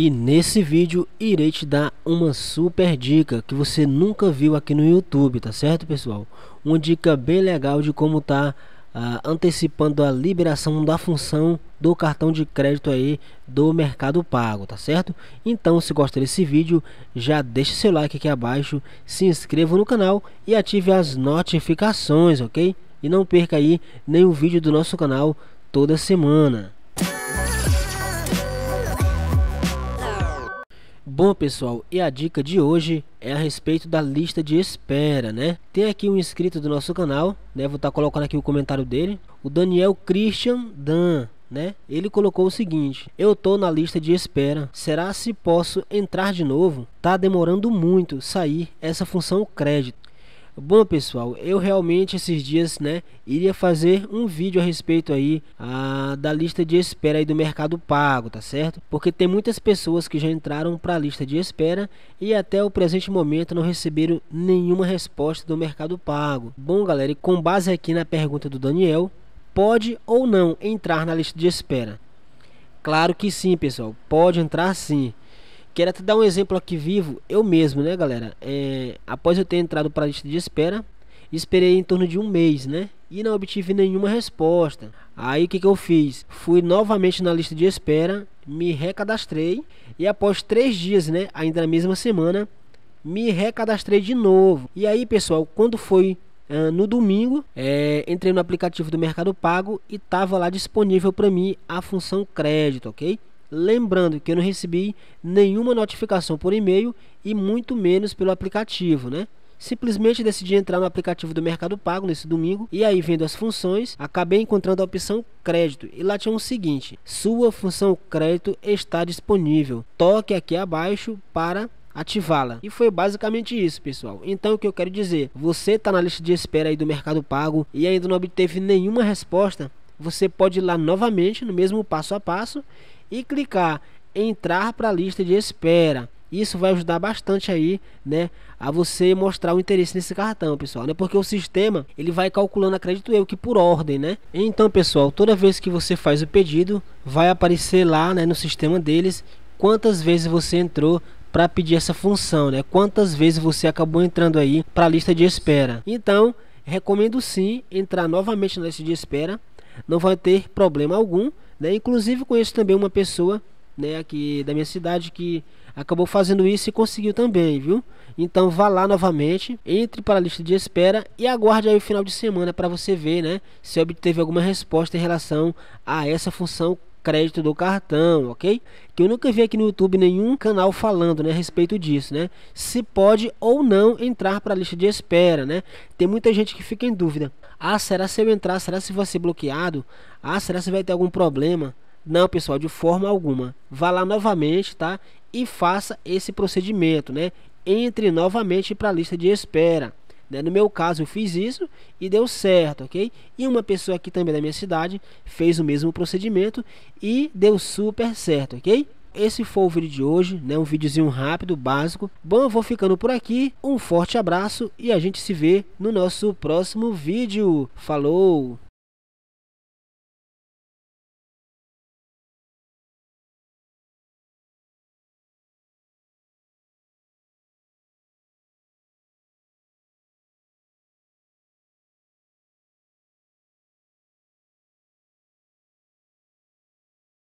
E nesse vídeo irei te dar uma super dica que você nunca viu aqui no YouTube, tá certo pessoal? Uma dica bem legal de como tá ah, antecipando a liberação da função do cartão de crédito aí do Mercado Pago, tá certo? Então, se gosta desse vídeo, já deixa seu like aqui abaixo, se inscreva no canal e ative as notificações, ok? E não perca aí nenhum vídeo do nosso canal toda semana. Bom, pessoal, e a dica de hoje é a respeito da lista de espera, né? Tem aqui um inscrito do nosso canal, né? Vou estar tá colocando aqui o comentário dele, o Daniel Christian Dan, né? Ele colocou o seguinte: Eu tô na lista de espera. Será se posso entrar de novo? Tá demorando muito sair essa função crédito. Bom pessoal, eu realmente esses dias, né, iria fazer um vídeo a respeito aí a, ah, da lista de espera aí do mercado pago, tá certo? Porque tem muitas pessoas que já entraram para a lista de espera e até o presente momento não receberam nenhuma resposta do mercado pago. Bom galera, e com base aqui na pergunta do Daniel, pode ou não entrar na lista de espera? Claro que sim pessoal, pode entrar sim. Quero até dar um exemplo aqui vivo, eu mesmo, né, galera? É, após eu ter entrado para a lista de espera, esperei em torno de um mês, né? E não obtive nenhuma resposta. Aí o que, que eu fiz? Fui novamente na lista de espera, me recadastrei e após três dias, né, ainda na mesma semana, me recadastrei de novo. E aí, pessoal, quando foi Uh, no domingo, é, entrei no aplicativo do Mercado Pago e estava lá disponível para mim a função crédito, ok? Lembrando que eu não recebi nenhuma notificação por e-mail e muito menos pelo aplicativo, né? Simplesmente decidi entrar no aplicativo do Mercado Pago nesse domingo e aí vendo as funções, acabei encontrando a opção crédito e lá tinha o seguinte: sua função crédito está disponível. Toque aqui abaixo para ativá-la. E foi basicamente isso, pessoal. Então o que eu quero dizer, você está na lista de espera aí do Mercado Pago e ainda não obteve nenhuma resposta, você pode ir lá novamente no mesmo passo a passo e clicar entrar para a lista de espera. Isso vai ajudar bastante aí, né, a você mostrar o interesse nesse cartão, pessoal, né? Porque o sistema, ele vai calculando, acredito eu, que por ordem, né? Então, pessoal, toda vez que você faz o pedido, vai aparecer lá, né, no sistema deles, quantas vezes você entrou para pedir essa função, né? Quantas vezes você acabou entrando aí para a lista de espera. Então, recomendo sim entrar novamente na lista de espera, não vai ter problema algum né? Inclusive conheço também uma pessoa né, aqui da minha cidade que acabou fazendo isso e conseguiu também, viu? Então vá lá novamente, entre para a lista de espera e aguarde aí o final de semana para você ver, né, se obteve alguma resposta em relação a essa função crédito do cartão, ok? Que eu nunca vi aqui no YouTube nenhum canal falando né, a respeito disso, né? Se pode ou não entrar para a lista de espera, né? Tem muita gente que fica em dúvida. Ah, será se eu entrar? Será se vai ser bloqueado? Ah, será se vai ter algum problema? Não, pessoal, de forma alguma. Vá lá novamente, tá? E faça esse procedimento, né? Entre novamente para a lista de espera. Né? No meu caso, eu fiz isso e deu certo, ok? E uma pessoa aqui também da minha cidade fez o mesmo procedimento e deu super certo, ok? Esse foi o vídeo de hoje, né? Um videozinho rápido, básico. Bom, eu vou ficando por aqui. Um forte abraço e a gente se vê no nosso próximo vídeo. Falou!